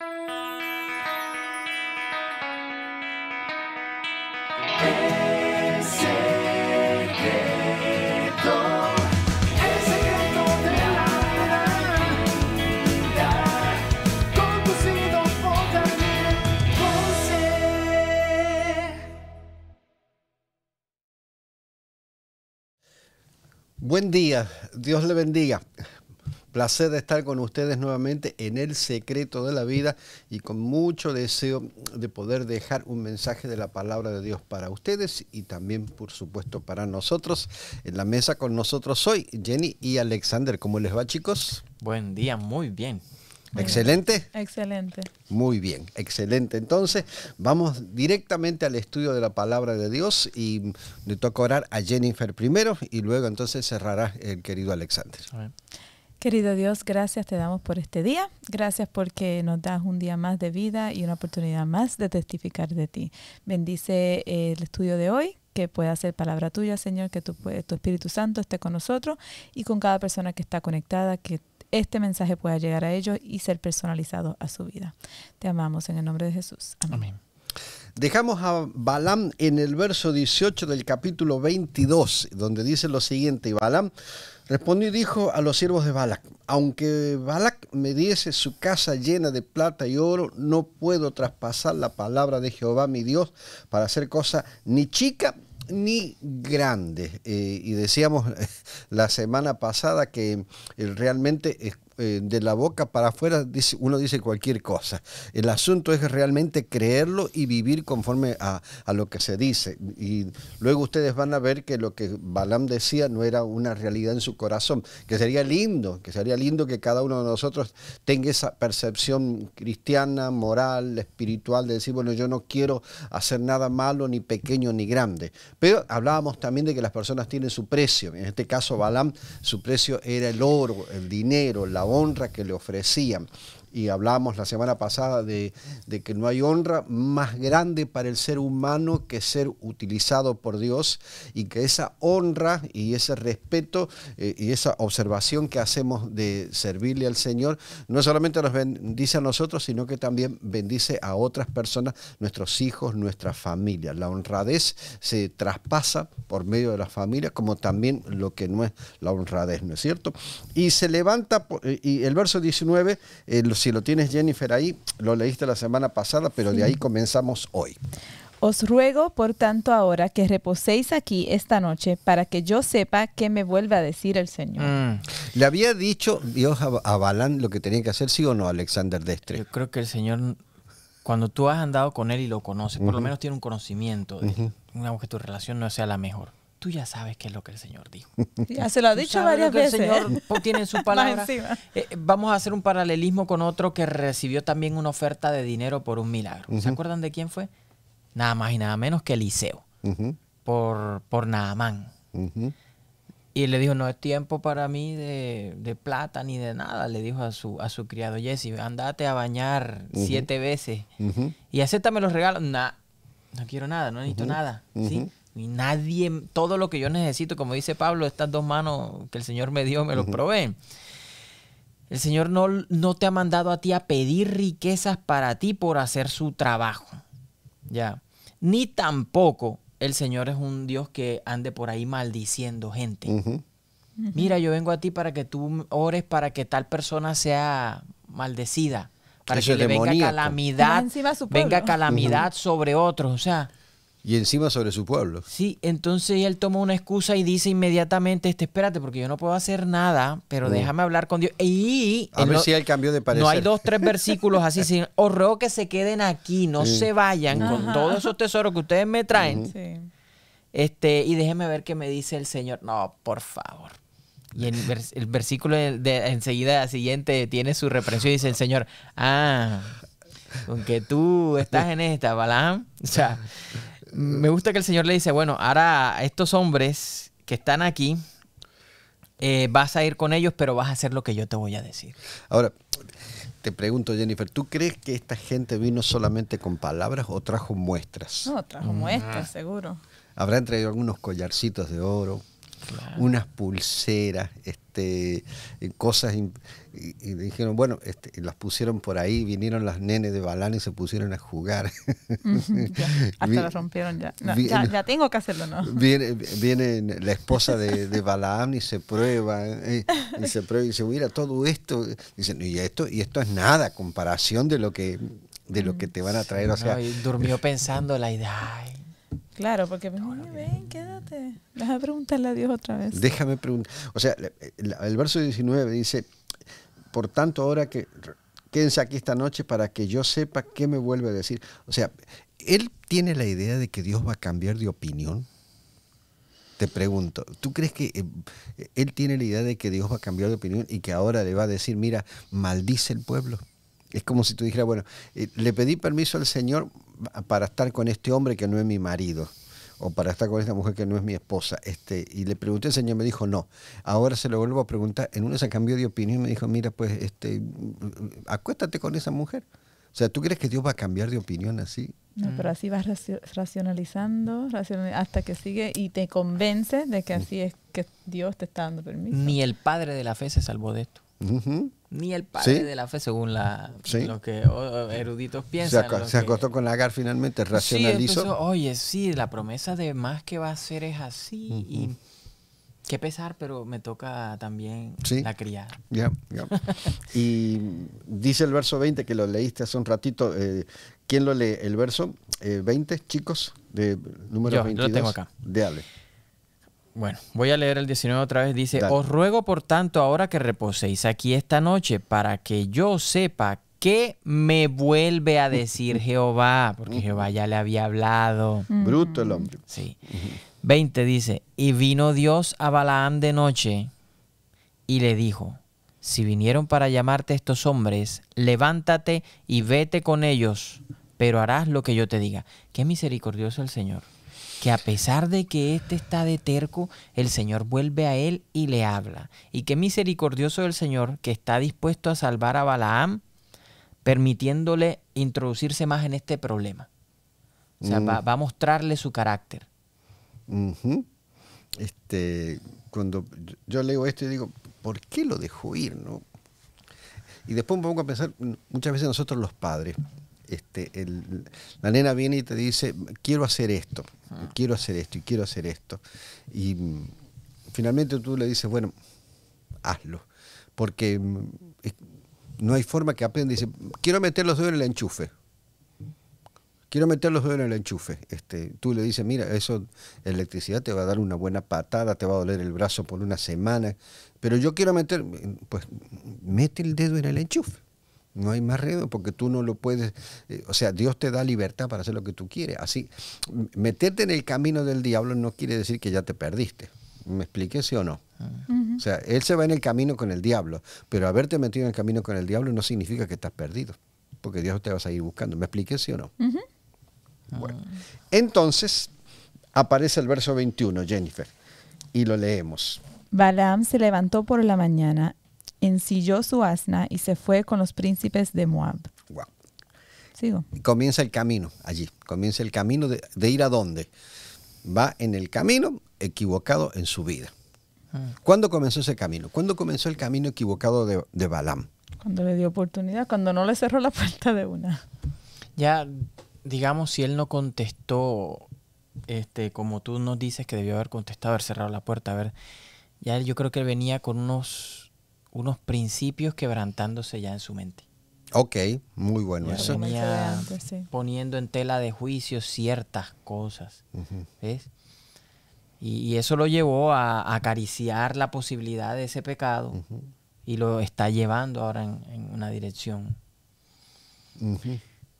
El secreto, el secreto de la vida, conducido por ti, por Buen día, Dios le bendiga. Placer de estar con ustedes nuevamente en El Secreto de la Vida y con mucho deseo de poder dejar un mensaje de la palabra de Dios para ustedes y también, por supuesto, para nosotros. En la mesa con nosotros hoy, Jenny y Alexander. ¿Cómo les va, chicos? Buen día, muy bien. ¿Excelente? Excelente. Muy bien, excelente. Entonces, vamos directamente al estudio de la palabra de Dios y le toca orar a Jennifer primero y luego entonces cerrará el querido Alexander. Querido Dios, gracias te damos por este día. Gracias porque nos das un día más de vida y una oportunidad más de testificar de ti. Bendice eh, el estudio de hoy, que pueda ser palabra tuya, Señor, que tu, Espíritu Santo esté con nosotros y con cada persona que está conectada, que este mensaje pueda llegar a ellos y ser personalizado a su vida. Te amamos en el nombre de Jesús. Amén. Dejamos a Balaam en el verso 18 del capítulo 22, donde dice lo siguiente, Balaam Respondió y dijo a los siervos de Balak, aunque Balak me diese su casa llena de plata y oro, no puedo traspasar la palabra de Jehová mi Dios para hacer cosa ni chica ni grande. Eh, y decíamos la semana pasada que realmente eh, de la boca para afuera uno dice cualquier cosa. El asunto es realmente creerlo y vivir conforme a, a, lo que se dice. Y luego ustedes van a ver que lo que Balam decía no era una realidad en su corazón, que sería lindo, que sería lindo que cada uno de nosotros tenga esa percepción cristiana, moral, espiritual, de decir, bueno, yo no quiero hacer nada malo, ni pequeño, ni grande. Pero hablábamos también de que las personas tienen su precio. En este caso, Balam, su precio era el oro, el dinero, la honra que le ofrecían y hablamos la semana pasada de, que no hay honra más grande para el ser humano que ser utilizado por Dios y que esa honra y ese respeto eh, y esa observación que hacemos de servirle al Señor no solamente nos bendice a nosotros, sino que también bendice a otras personas, nuestros hijos, nuestra familia. La honradez se traspasa por medio de la familia, como también lo que no es la honradez, ¿no es cierto? Y se levanta, eh, y el verso 19, si lo tienes Jennifer ahí, lo leíste la semana pasada, pero de ahí comenzamos hoy. Os ruego, por tanto, ahora que reposéis aquí esta noche para que yo sepa qué me vuelve a decir el Señor. Mm. ¿Le había dicho Dios a, Balán lo que tenía que hacer, sí o no, Alexander Destre? Yo creo que el Señor, cuando tú has andado con Él y lo conoces, por lo menos tiene un conocimiento, de, una, que tu relación no sea la mejor tú ya sabes qué es lo que el Señor dijo. Ya se lo ha dicho varias que veces. El Señor tiene su palabra. Eh, vamos a hacer un paralelismo con otro que recibió también una oferta de dinero por un milagro. ¿Se acuerdan de quién fue? Nada más y nada menos que Eliseo, por, por Naamán. Y le dijo, no es tiempo para mí de, plata ni de nada. Le dijo a su, a su criado, Jesse, andate a bañar siete veces y aceptame los regalos. Nah, no quiero nada, no necesito nada. ¿sí? Y nadie, todo lo que yo necesito, como dice Pablo, estas dos manos que el Señor me dio, me lo proveen. El Señor no, no te ha mandado a ti a pedir riquezas para ti por hacer su trabajo. Ya. Ni tampoco el Señor es un Dios que ande por ahí maldiciendo gente. Mira, yo vengo a ti para que tú ores para que tal persona sea maldecida, para que le venga calamidad, venga calamidad sobre otros. O sea, y encima sobre su pueblo. Sí, entonces él toma una excusa y dice inmediatamente, este, espérate, porque yo no puedo hacer nada, pero mm. déjame hablar con Dios. Y, a ver si él cambio de parecer. No hay dos, tres versículos así, sin os oh, ruego que se queden aquí, no se vayan con todos esos tesoros que ustedes me traen. Este, y déjeme ver qué me dice el Señor. No, por favor. Y el, versículo de, enseguida siguiente tiene su reprensión y dice el Señor, ah, aunque tú estás en esta, Balaam. O sea, me gusta que el Señor le dice, bueno, ahora a estos hombres que están aquí, eh, vas a ir con ellos, pero vas a hacer lo que yo te voy a decir. Ahora, te pregunto, Jennifer, ¿tú crees que esta gente vino solamente con palabras o trajo muestras? No, trajo mm. muestras, ah. seguro. Habrá traído algunos collarcitos de oro, unas pulseras, este, eh, cosas. Y, dijeron, bueno, este, las pusieron por ahí, vinieron las nenes de Balán y se pusieron a jugar. hasta las rompieron ya. ya. tengo que hacerlo, ¿no? Viene, viene la esposa de, de Balaam y se prueba, eh, y se prueba y dice, mira, todo esto. Dicen, y esto, y esto es nada, comparación de lo que de lo que mm. te van a traer. o sea, durmió pensando la idea. Ay, Claro, porque me ven, quédate. Déjame preguntarle a Dios otra vez. Déjame preguntar. O sea, eh, el verso 19 dice, por tanto ahora que quédense aquí esta noche para que yo sepa qué me vuelve a decir. O sea, ¿él tiene la idea de que Dios va a cambiar de opinión? Te pregunto, ¿tú crees que eh, él tiene la idea de que Dios va a cambiar de opinión y que ahora le va a decir, mira, maldice el pueblo? Es como si tú dijeras, bueno, eh, le pedí permiso al Señor, para estar con este hombre que no es mi marido o para estar con esta mujer que no es mi esposa. Este, y le pregunté, al señor me dijo, no. Ahora se lo vuelvo a preguntar. En una se cambió de opinión y me dijo, mira, pues este, acuéstate con esa mujer. O sea, ¿tú crees que Dios va a cambiar de opinión así? No, mm. pero así vas racionalizando, hasta que sigue y te convences de que así es que Dios te está dando permiso. Ni el padre de la fe se salvó de esto ni el padre de la fe, según la, lo que eruditos piensan. Se, acostó con con Lagar finalmente, racionalizó. Oye, sí, la promesa de más que va a ser es así. Y qué pesar, pero me toca también la criar. y dice el verso 20 que lo leíste hace un ratito. Eh, ¿Quién lo lee? El verso 20, eh, chicos, de número Yo, Lo tengo acá. De Ale. Bueno, voy a leer el 19 otra vez. Dice, os ruego por tanto ahora que reposéis aquí esta noche para que yo sepa qué me vuelve a decir Jehová, porque Jehová ya le había hablado. Bruto el hombre. Sí. 20 dice, y vino Dios a Balaam de noche y le dijo, si vinieron para llamarte estos hombres, levántate y vete con ellos, pero harás lo que yo te diga. Qué misericordioso el Señor, que a pesar de que éste está de terco, el Señor vuelve a él y le habla. Y qué misericordioso el Señor, que está dispuesto a salvar a Balaam, permitiéndole introducirse más en este problema. O sea, va, mm. a mostrarle su carácter. este, cuando yo leo esto y digo, ¿por qué lo dejo ir? No? Y después me pongo a pensar, muchas veces nosotros los padres, este, la nena viene y te dice, quiero hacer esto, ah. quiero hacer esto y quiero hacer esto. Y mm, finalmente tú le dices, bueno, hazlo, porque mm, no hay forma que aprenda. Dice, quiero meter los dedos en el enchufe. Quiero meter los dedos en el enchufe. Este, tú le dices, mira, eso, electricidad te va a dar una buena patada, te va a doler el brazo por una semana, pero yo quiero meter, pues mete el dedo en el enchufe. No hay más remedio porque tú no lo puedes, eh, o sea, Dios te da libertad para hacer lo que tú quieres. Así, meterte en el camino del diablo no quiere decir que ya te perdiste. ¿Me expliqué, si o no? Ah. O sea, él se va en el camino con el diablo, pero haberte metido en el camino con el diablo no significa que estás perdido, porque Dios te va a seguir buscando. ¿Me expliqué, si o no? Bueno, entonces aparece el verso 21, Jennifer, y lo leemos. Balaam se levantó por la mañana ensilló su asna y se fue con los príncipes de Moab. Wow. Sigo. Comienza el camino allí, comienza el camino de, ir a dónde. Va en el camino equivocado en su vida. Mm. ¿Cuándo comenzó ese camino? ¿Cuándo comenzó el camino equivocado de, de Balaam? Cuando le dio oportunidad, cuando no le cerró la puerta de una. Ya, digamos, si él no contestó, este, como tú nos dices que debió haber contestado, haber cerrado la puerta, a ver, ya yo creo que él venía con unos unos principios quebrantándose ya en su mente. Ok, muy bueno eso. Poniendo en tela de juicio ciertas cosas. ¿Ves? Y, eso lo llevó a, acariciar la posibilidad de ese pecado y lo está llevando ahora en, una dirección.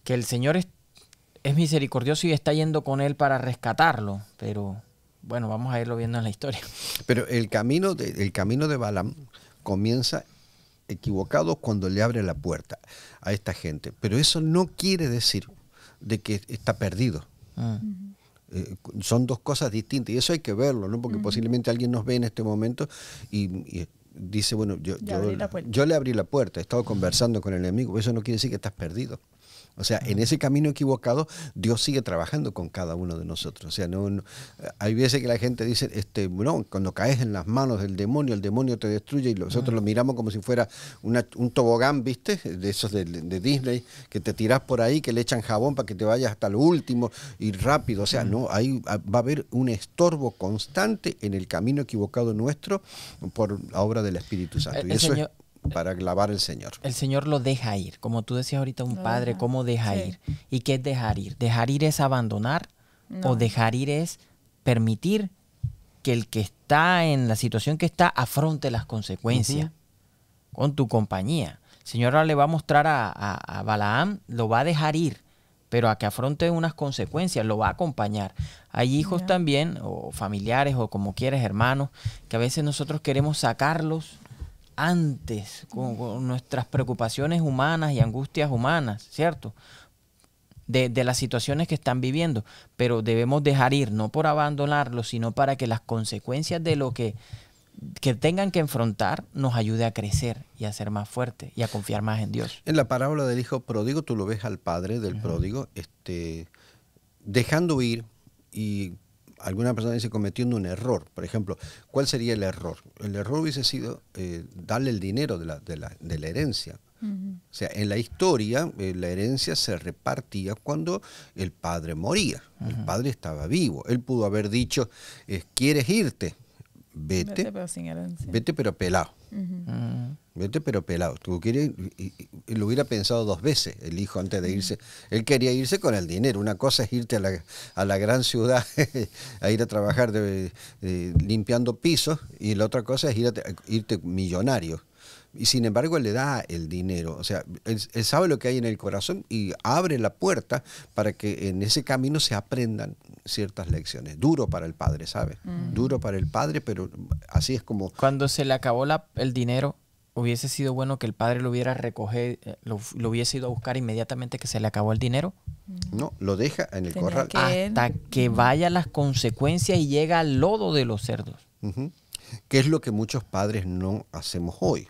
Que el Señor es, misericordioso y está yendo con él para rescatarlo, pero bueno, vamos a irlo viendo en la historia. Pero el camino de, el camino de Balaam comienza equivocado cuando le abre la puerta a esta gente. Pero eso no quiere decir de que está perdido. Ah. Eh, son dos cosas distintas y eso hay que verlo, ¿no? porque posiblemente alguien nos ve en este momento y, dice, bueno, yo, yo, yo, le abrí la puerta, he estado conversando con el enemigo, eso no quiere decir que estás perdido. O sea, en ese camino equivocado, Dios sigue trabajando con cada uno de nosotros. O sea, no, hay veces que la gente dice, este, bueno, cuando caes en las manos del demonio, el demonio te destruye y nosotros lo miramos como si fuera un tobogán, ¿viste? De esos de, Disney, que te tirás por ahí, que le echan jabón para que te vayas hasta lo último y rápido. O sea, no, ahí va a haber un estorbo constante en el camino equivocado nuestro por la obra del Espíritu Santo. E, y eso es, para clavar el Señor. El Señor lo deja ir, como tú decías ahorita, un padre, ¿cómo deja ir? ¿Y qué es dejar ir? Dejar ir es abandonar o dejar ir es permitir que el que está en la situación que está afronte las consecuencias con tu compañía. El Señor ahora le va a mostrar a, Balaam, lo va a dejar ir, pero a que afronte unas consecuencias, lo va a acompañar. Hay hijos también, o familiares, o como quieres, hermanos, que a veces nosotros queremos sacarlos antes, con, nuestras preocupaciones humanas y angustias humanas, ¿cierto? De, las situaciones que están viviendo, pero debemos dejar ir, no por abandonarlo, sino para que las consecuencias de lo que, tengan que enfrentar nos ayude a crecer y a ser más fuerte y a confiar más en Dios. En la parábola del hijo pródigo, tú lo ves al padre del pródigo, este, dejando ir y alguna persona dice cometiendo un error. Por ejemplo, ¿cuál sería el error? El error hubiese sido eh, darle el dinero de la, herencia. O sea, en la historia eh, la herencia se repartía cuando el padre moría, el padre estaba vivo. Él pudo haber dicho, ¿quieres irte? Vete, vete pero, sin herencia vete pero pelado. Ah, vete Pero pelado. Tú quieres, lo hubiera pensado dos veces el hijo antes de irse. Él quería irse con el dinero. Una cosa es irte a la, gran ciudad a ir a trabajar limpiando pisos y la otra cosa es irte millonario. Y sin embargo, le da el dinero. O sea, él, sabe lo que hay en el corazón y abre la puerta para que en ese camino se aprendan ciertas lecciones. Duro para el padre, sabe, mm. Duro para el padre, pero así es como... Cuando se le acabó la, el dinero, hubiese sido bueno que el padre lo hubiera recogido, eh, lo, hubiese ido a buscar inmediatamente que se le acabó el dinero. Mm. No, lo deja en el corral. Hasta que vaya las consecuencias y llega al lodo de los cerdos. Que es lo que muchos padres no hacemos hoy.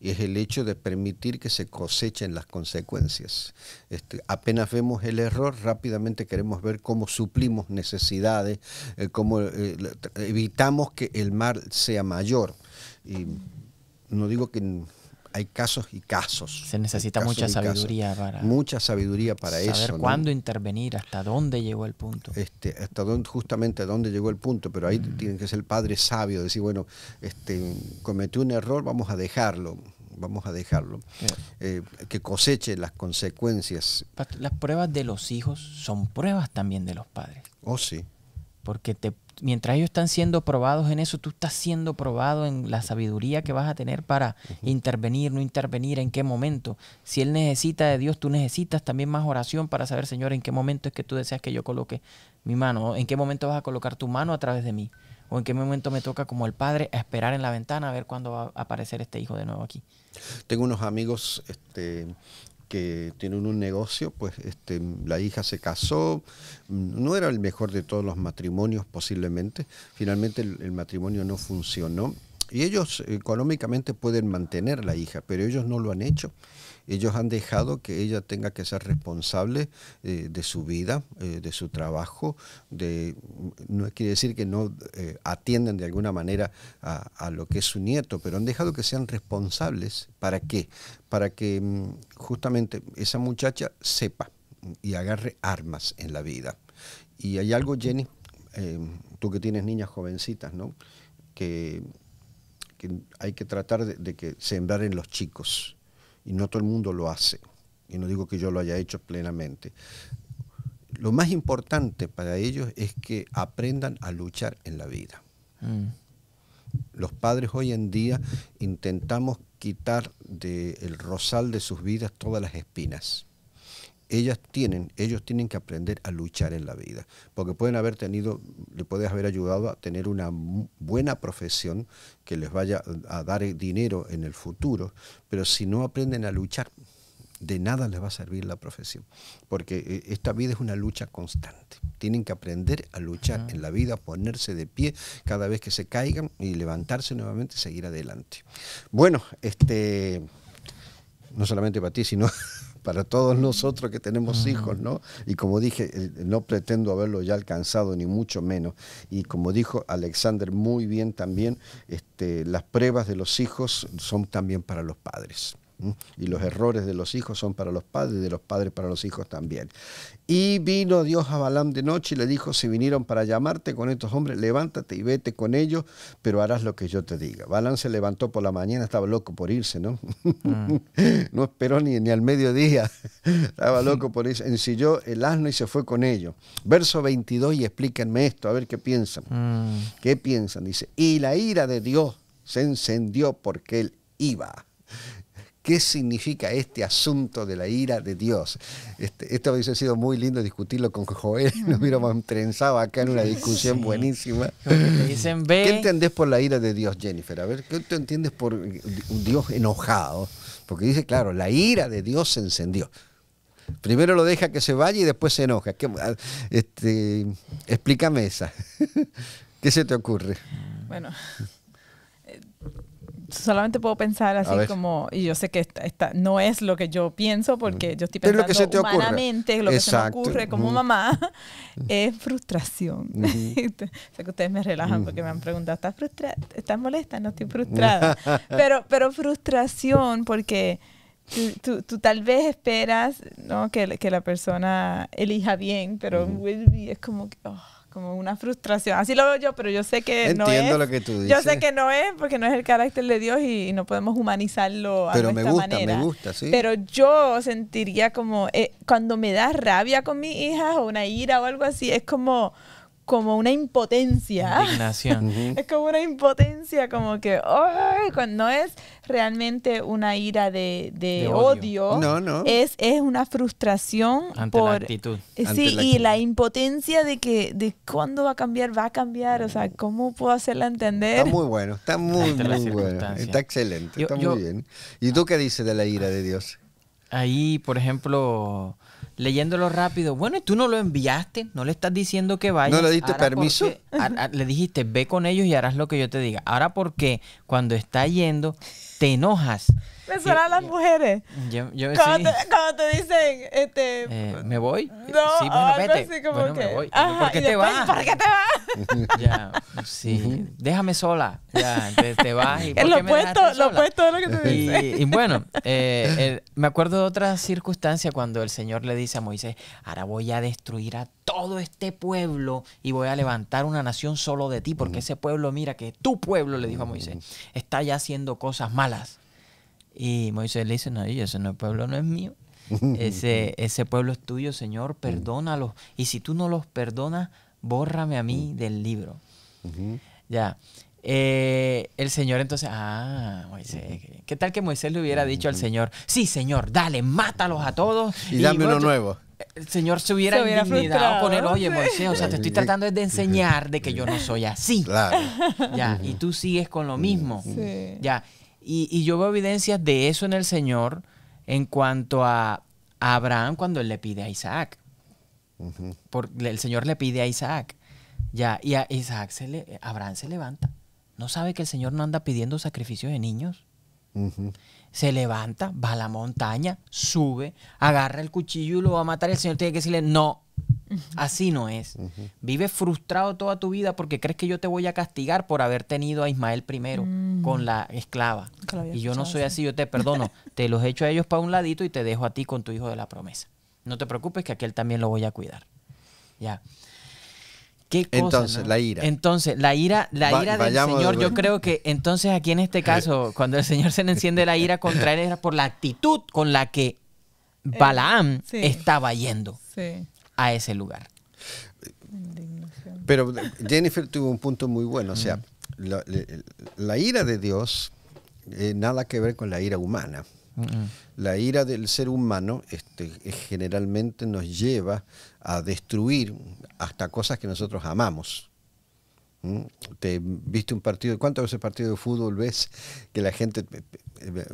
Y es el hecho de permitir que se cosechen las consecuencias. Este, apenas vemos el error, rápidamente queremos ver cómo suplimos necesidades, eh, cómo eh, evitamos que el mal sea mayor. Y no digo que hay casos y casos. Se necesita mucha sabiduría para mucha sabiduría para eso. Saber cuándo intervenir, hasta dónde llegó el punto. Este, hasta dónde justamente a dónde llegó el punto, pero ahí mm. tiene que ser el padre sabio, decir bueno, este, cometió un error, vamos a dejarlo, vamos a dejarlo, eh, que coseche las consecuencias. Las pruebas de los hijos son pruebas también de los padres. Oh sí. Porque te, mientras ellos están siendo probados en eso, tú estás siendo probado en la sabiduría que vas a tener para intervenir, no intervenir, en qué momento. Si él necesita de Dios, tú necesitas también más oración para saber, Señor, en qué momento es que tú deseas que yo coloque mi mano, en qué momento vas a colocar tu mano a través de mí, o en qué momento me toca como el padre a esperar en la ventana a ver cuándo va a aparecer este hijo de nuevo aquí. Tengo unos amigos este, que tienen un negocio, pues este, la hija se casó, mm, no era el mejor de todos los matrimonios posiblemente, finalmente el, el matrimonio no funcionó y ellos eh, económicamente pueden mantener la hija, pero ellos no lo han hecho ellos han dejado que ella tenga que ser responsable eh, de su vida, eh, de su trabajo, no quiere decir que no eh, atiendan de alguna manera a, lo que es su nieto, pero han dejado que sean responsables. ¿Para qué? Para que mm, justamente esa muchacha sepa y agarre armas en la vida. Y hay algo, Jenny, em, tú que tienes niñas jovencitas, ¿no? Que hay que tratar de, que sembrar en los chicos y no todo el mundo lo hace. Y no digo que yo lo haya hecho plenamente. Lo más importante para ellos es que aprendan a luchar en la vida. Mm. Los padres hoy en día intentamos quitar del rosal de sus vidas todas las espinas ellas tienen, ellos tienen que aprender a luchar en la vida, porque pueden haber tenido, le puedes haber ayudado a tener una buena profesión que les vaya a dar dinero en el futuro, pero si no aprenden a luchar, de nada les va a servir la profesión, porque eh, esta vida es una lucha constante. Tienen que aprender a luchar en la vida, ponerse de pie cada vez que se caigan y levantarse nuevamente y seguir adelante. Bueno, este no solamente para ti, sino para todos nosotros que tenemos hijos, ¿no? Y como dije, eh, no pretendo haberlo ya alcanzado, ni mucho menos. Y como dijo Alexander muy bien también, este, las pruebas de los hijos son también para los padres. Y los errores de los hijos son para los padres, de los padres para los hijos también. Y vino Dios a Balaam de noche y le dijo, si vinieron para llamarte con estos hombres, levántate y vete con ellos, pero harás lo que yo te diga. Balaam se levantó por la mañana, estaba loco por irse, ¿no? Mm. no esperó ni, al mediodía, estaba loco por irse. Ensilló el asno y se fue con ellos. Verso 22 y explíquenme esto, a ver qué piensan. Mm. ¿Qué piensan? Dice, y la ira de Dios se encendió porque él iba qué significa este asunto de la ira de Dios. Este, esto hubiese sido muy lindo discutirlo con Joel, nos hubiéramos trenzado acá en una discusión buenísima. Dicen, ¿Qué entendés por la ira de Dios, Jennifer? A ver, ¿qué tú entiendes por un Dios enojado? Porque dice, claro, la ira de Dios se encendió. Primero lo deja que se vaya y después se enoja. este, explícame esa. ¿Qué se te ocurre? Bueno, solamente puedo pensar así como, y yo sé que esta, no es lo que yo pienso porque mm. yo estoy pensando humanamente, lo que se me ocurre como mm. mamá, mm. es frustración. Sé que ustedes me relajan porque me han preguntado, ¿estás frustrada? ¿Estás molesta? No estoy frustrada. pero, pero frustración porque... Tú, tú, tal vez esperas ¿no? que, que la persona elija bien, pero es como que... Oh como una frustración. Así lo veo yo, pero yo sé que no es. lo que Yo sé que no es porque no es el carácter de Dios y, no podemos humanizarlo a pero me gusta, manera. me gusta, sí. Pero yo sentiría como, eh, cuando me da rabia con mi hija o una ira o algo así, es como como una impotencia. es como una impotencia, como que no es realmente una ira de, odio. No, no. Es, es una frustración Ante por la actitud. Sí, y la impotencia de que de cuándo va a cambiar, va a cambiar, o sea, mm. ¿cómo puedo hacerla entender? Está muy bueno, está muy, bueno. Está excelente, está muy bien. ¿Y tú qué dices de la ira de Dios? Ahí, por ejemplo, leyéndolo rápido. Bueno, y tú no lo enviaste, no le estás diciendo que vaya. No le diste permiso. Ah, ah, le dijiste, ve con ellos y harás lo que yo te diga. Ahora, porque cuando está yendo, te enojas las mujeres. cuando, te, dicen, este... Eh, ¿Me voy? No, sí, Así ¿Por qué te vas? Déjame sola. Ya, te, vas. Y, lo opuesto, lo opuesto de lo que te dicen. Y, bueno, eh, me acuerdo de otra circunstancia cuando el Señor le dice a Moisés, ahora voy a destruir a todo este pueblo y voy a levantar una nación solo de ti, porque ese pueblo, mira que tu pueblo, le dijo a Moisés, está ya haciendo cosas malas. Y Moisés le dice, no, ese no, pueblo no es mío. Ese, ese pueblo es tuyo, Señor, mm. perdónalos. Y si tú no los perdonas, bórrame a mí mm. del libro. Ya. Eh, el Señor entonces, ah, Moisés, ¿qué tal que Moisés le hubiera dicho al Señor, sí, Señor, dale, mátalos a todos? Y, dame uno nuevo. Eh, el Señor se hubiera, se hubiera con él, oye, Moisés, o sea, te estoy tratando de enseñar de que yo no soy así. Claro. Ya, y tú sigues con lo mismo. Sí. Ya, y, yo veo evidencias de eso en el Señor en cuanto a, Abraham cuando él le pide a Isaac. Porque el Señor le pide a Isaac. Ya, y a Isaac se le, Abraham se levanta. No sabe que el Señor no anda pidiendo sacrificio de niños. Se levanta, va a la montaña, sube, agarra el cuchillo y lo va a matar. El Señor tiene que decirle, no, Así no es. Vive frustrado toda tu vida porque crees que yo te voy a castigar por haber tenido a Ismael primero mm. con la esclava. y yo no soy así, yo te perdono. te los echo a ellos para un ladito y te dejo a ti con tu hijo de la promesa. No te preocupes que aquel también lo voy a cuidar. Ya. ¿Qué entonces, la ira. Entonces, la ira, la ira del Señor, yo creo que entonces aquí en este caso, cuando el Señor se le enciende la ira contra él, era por la actitud con la que eh, Balaam estaba yendo. Sí a ese lugar. Pero eh, Jennifer tuvo un punto muy bueno, o sea, la, ira de Dios eh, nada que ver con la ira humana. La ira del ser humano este, generalmente nos lleva a destruir hasta cosas que nosotros amamos. Te viste un partido, ¿cuántas veces partido de fútbol ves que la gente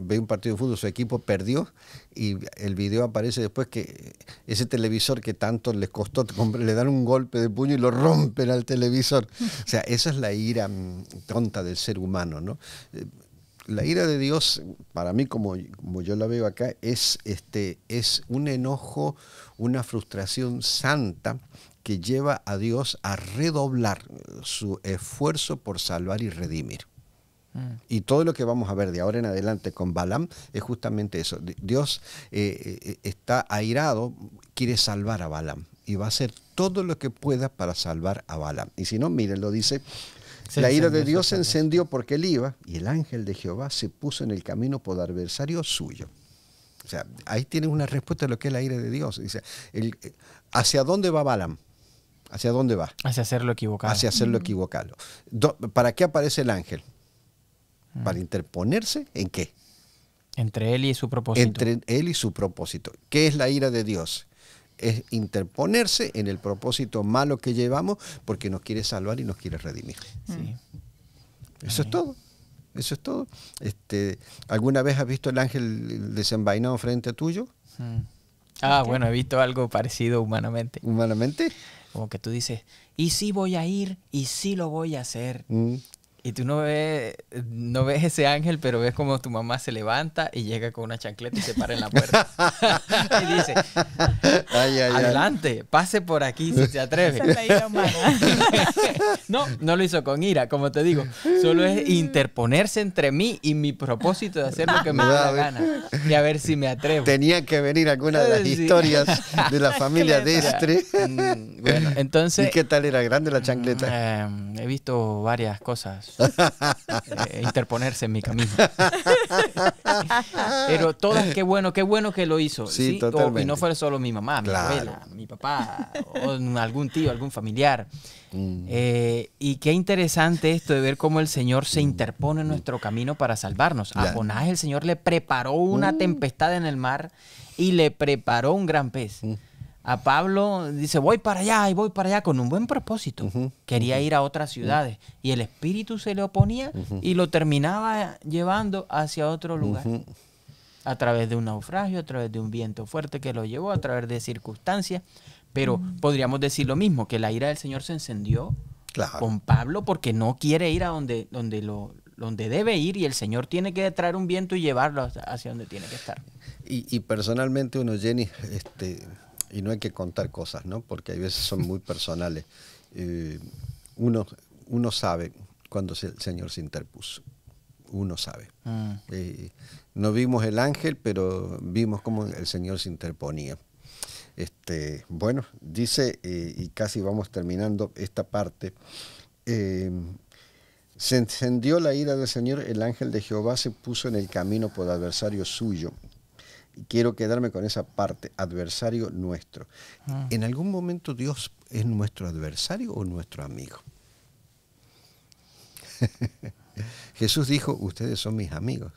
ve un partido de fútbol, su equipo perdió y el video aparece después que ese televisor que tanto les costó, le dan un golpe de puño y lo rompen al televisor? O sea, esa es la ira mm, tonta del ser humano, ¿no? Eh, la ira de Dios, para mí, como, como yo la veo acá, es, este, es un enojo, una frustración santa que lleva a Dios a redoblar su esfuerzo por salvar y redimir. Mm. Y todo lo que vamos a ver de ahora en adelante con Balaam es justamente eso. Dios eh, eh, está airado, quiere salvar a Balaam y va a hacer todo lo que pueda para salvar a Balaam. Y si no, miren, lo dice la ira de Dios se encendió porque él iba y el ángel de Jehová se puso en el camino por adversario suyo. O sea, ahí tiene una respuesta a lo que es la ira de Dios. Dice, ¿hacia dónde va Balaam? ¿Hacia dónde va? Hacia hacerlo equivocado. Hacia hacerlo equivocado. ¿Para qué aparece el ángel? Mm. ¿Para interponerse en qué? Entre él y su propósito. Entre él y su propósito. ¿Qué es la ira de Dios? es interponerse en el propósito malo que llevamos porque nos quiere salvar y nos quiere redimir. Mm. Eso es todo. Eso es todo. Este, ¿Alguna vez has visto el ángel desenvainado frente a tuyo? Mm. Ah, bueno, he visto algo parecido humanamente. ¿Humanamente? Como que tú dices, y sí voy a ir, y sí lo voy a hacer. Mm. Y tú no ves, no ves ese ángel, pero ves como tu mamá se levanta y llega con una chancleta y se para en la puerta. y dice, adelante, pase por aquí si te atreves. no, no lo hizo con ira, como te digo. Solo es interponerse entre mí y mi propósito de hacer lo que me da la gana. Y a ver si me atrevo. Tenía que venir alguna de las historias de la familia Destre. Mm, entonces... ¿Y qué tal era grande la chancleta? Mm, eh, he visto varias cosas Eh, interponerse en mi camino. Pero todas, qué bueno, qué bueno que lo hizo. Sí, y no fue solo mi mamá, mi abuela, mi papá, algún tío, algún familiar. Mm. Eh, y qué interesante esto de ver cómo el Señor se mm. interpone en nuestro camino para salvarnos. A Jonás el Señor le preparó una mm. tempestad en el mar y le preparó un gran pez a Pablo, dice, voy para allá y voy para allá con un buen propósito. Quería ir a otras ciudades y el espíritu se le oponía y lo terminaba llevando hacia otro lugar. A través de un naufragio, a través de un viento fuerte que lo llevó, a través de circunstancias. Pero podríamos decir lo mismo, que la ira del Señor se encendió con Pablo porque no quiere ir a donde, donde, lo, donde debe ir y el Señor tiene que traer un viento y llevarlo hacia donde tiene que estar. Y, y personalmente uno, Jenny, este, y no hay que contar cosas, ¿no? Porque a veces son muy personales. Eh, uno, uno sabe cuando el Señor se interpuso. Uno sabe. Mm. Eh, no vimos el ángel, pero vimos cómo el Señor se interponía. Este, bueno, dice, eh, y casi vamos terminando esta parte, se encendió la ira del Señor, el ángel de Jehová se puso en el camino por adversario suyo, quiero quedarme con esa parte, adversario nuestro. Ah. ¿En algún momento Dios es nuestro adversario o nuestro amigo? Jesús dijo, ustedes son mis amigos.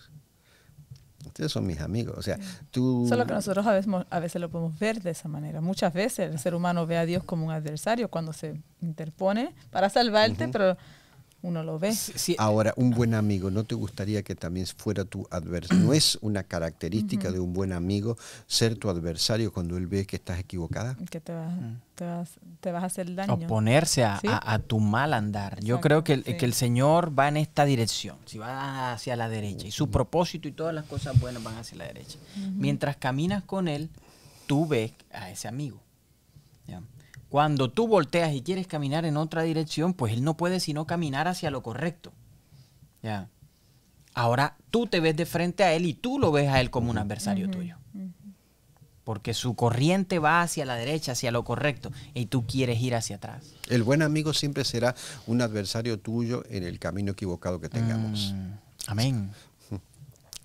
Ustedes son mis amigos. O sea, tú... Solo que nosotros a veces, a veces lo podemos ver de esa manera. Muchas veces el ser humano ve a Dios como un adversario cuando se interpone para salvarte, pero uno lo ve. Ahora, un buen amigo, ¿no te gustaría que también fuera tu adversario? ¿No es una característica de un buen amigo ser tu adversario cuando él ve que estás equivocada? Que te mm. vas, a hacer daño. Oponerse a, tu mal andar. Yo creo que el, Señor va en esta dirección, si va hacia la derecha, y su propósito y todas las cosas buenas van hacia la derecha. Mientras caminas con Él, tú ves a ese amigo. ¿Ya? Cuando tú volteas y quieres caminar en otra dirección, pues él no puede sino caminar hacia lo correcto. Ahora tú te ves de frente a él y tú lo ves a él como un adversario tuyo. Porque su corriente va hacia la derecha, hacia lo correcto, y tú quieres ir hacia atrás. El buen amigo siempre será un adversario tuyo en el camino equivocado que tengamos. Mm. Amén.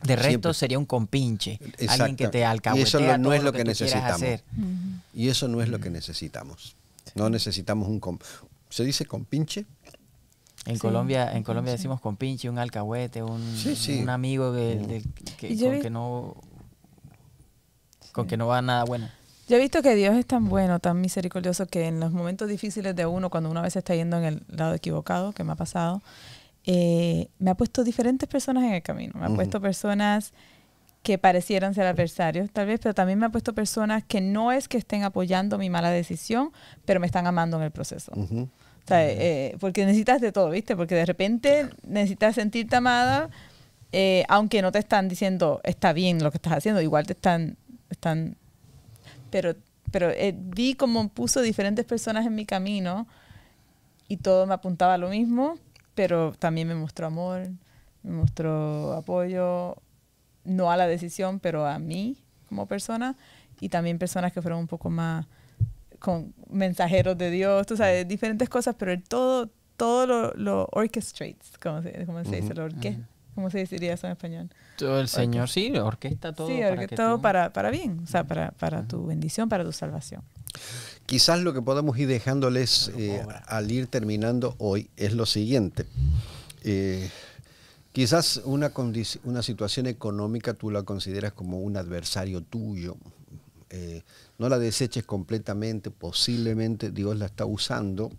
De resto sería un compinche, alguien que te alcahuetea. Y eso no, es lo, que, necesitamos. Y eso no es lo que necesitamos. No necesitamos un compinche. se dice compinche. En Colombia, en Colombia decimos compinche, un alcahuete, un, un amigo que, mm. con que no con que no va nada bueno. Yo he visto que Dios es tan bueno, tan misericordioso que en los momentos difíciles de uno, cuando uno a veces está yendo en el lado equivocado, que me ha pasado, eh, me ha puesto diferentes personas en el camino. Me ha puesto personas que parecieran ser adversarios, tal vez, pero también me ha puesto personas que no es que estén apoyando mi mala decisión, pero me están amando en el proceso. Eh, porque necesitas de todo, ¿viste? Porque de repente necesitas sentirte amada, eh, aunque no te están diciendo está bien lo que estás haciendo, igual te están, están, pero, pero vi cómo puso diferentes personas en mi camino y todo me apuntaba a lo mismo, pero también me mostró amor, me mostró apoyo, no a la decisión, pero a mí como persona, y también personas que fueron un poco más con mensajeros de Dios, tú sabes, mm. diferentes cosas, pero todo, todo lo, lo orchestrates, como se, se dice, lo ¿Cómo se diría eso en español? Todo el Señor, sí, orquesta todo. Sí, orquesta todo para, para, bien, o sea, para, para tu bendición, para tu salvación. Quizás lo que podamos ir dejándoles eh, al ir terminando hoy es lo siguiente. Eh, quizás una, situación económica tú la consideras como un adversario tuyo. Eh, no la deseches completamente, posiblemente Dios la está usando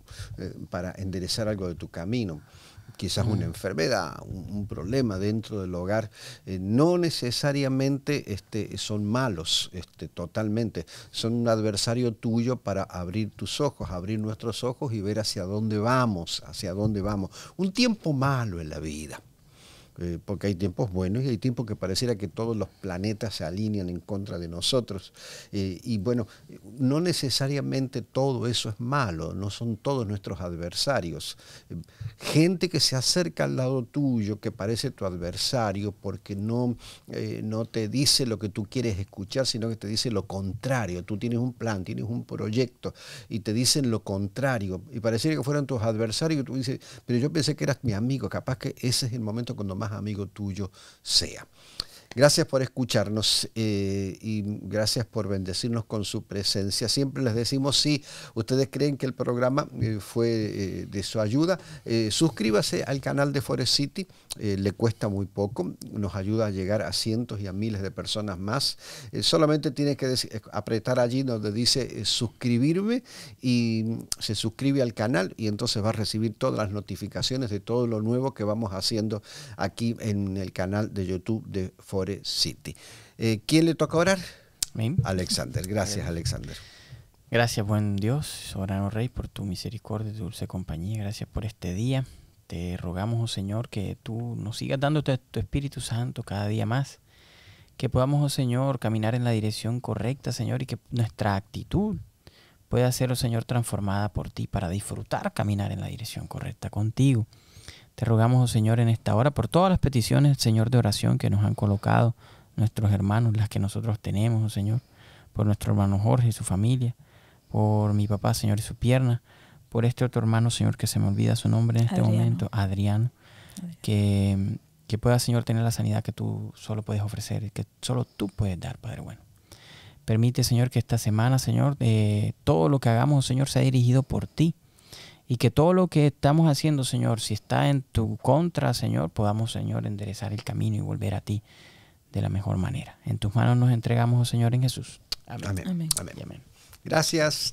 para enderezar algo de tu camino quizás una mm. enfermedad, un, problema dentro del hogar, eh, no necesariamente este, son malos este, totalmente, son un adversario tuyo para abrir tus ojos, abrir nuestros ojos y ver hacia dónde vamos, hacia dónde vamos. Un tiempo malo en la vida. Eh, porque hay tiempos buenos y hay tiempos que pareciera que todos los planetas se alinean en contra de nosotros. Eh, y bueno, no necesariamente todo eso es malo, no son todos nuestros adversarios. Gente que se acerca al lado tuyo, que parece tu adversario, porque no, eh, no te dice lo que tú quieres escuchar, sino que te dice lo contrario. Tú tienes un plan, tienes un proyecto y te dicen lo contrario. Y pareciera que fueran tus adversarios y tú dices, pero yo pensé que eras mi amigo, capaz que ese es el momento cuando más amigo tuyo sea. Gracias por escucharnos eh, y gracias por bendecirnos con su presencia. Siempre les decimos, si ustedes creen que el programa eh, fue eh, de su ayuda, suscríbase al canal de Forest City eh, le cuesta muy poco, nos ayuda a llegar a cientos y a miles de personas más. Eh, solamente tienes que eh, apretar allí donde dice suscribirme y mm, se suscribe al canal y entonces va a recibir todas las notificaciones de todo lo nuevo que vamos haciendo aquí en el canal de YouTube de Fore City. ¿Quién le toca orar? Alexander, gracias Alexander. Gracias, buen Dios, soberano Rey, por tu misericordia y tu dulce compañía. Gracias por este día. Te rogamos, oh Señor, que tú nos sigas dando tu, Espíritu Santo cada día más. Que podamos, oh Señor, caminar en la dirección correcta, Señor, y que nuestra actitud pueda ser, oh Señor, transformada por ti para disfrutar caminar en la dirección correcta contigo. Te rogamos, oh Señor, en esta hora por todas las peticiones, Señor, de oración que nos han colocado nuestros hermanos, las que nosotros tenemos, oh Señor, por nuestro hermano Jorge y su familia, por mi papá, Señor, y su pierna, por este otro hermano, Señor, que se me olvida su nombre en este momento, Adrián, Que, que, pueda, Señor, tener la sanidad que tú solo puedes ofrecer, que solo tú puedes dar, Padre bueno. Permite, Señor, que esta semana, Señor, eh, todo lo que hagamos, Señor, sea dirigido por ti. Y que todo lo que estamos haciendo, Señor, si está en tu contra, Señor, podamos, Señor, enderezar el camino y volver a ti de la mejor manera. En tus manos nos entregamos, oh Señor, en Jesús. Amén. Gracias.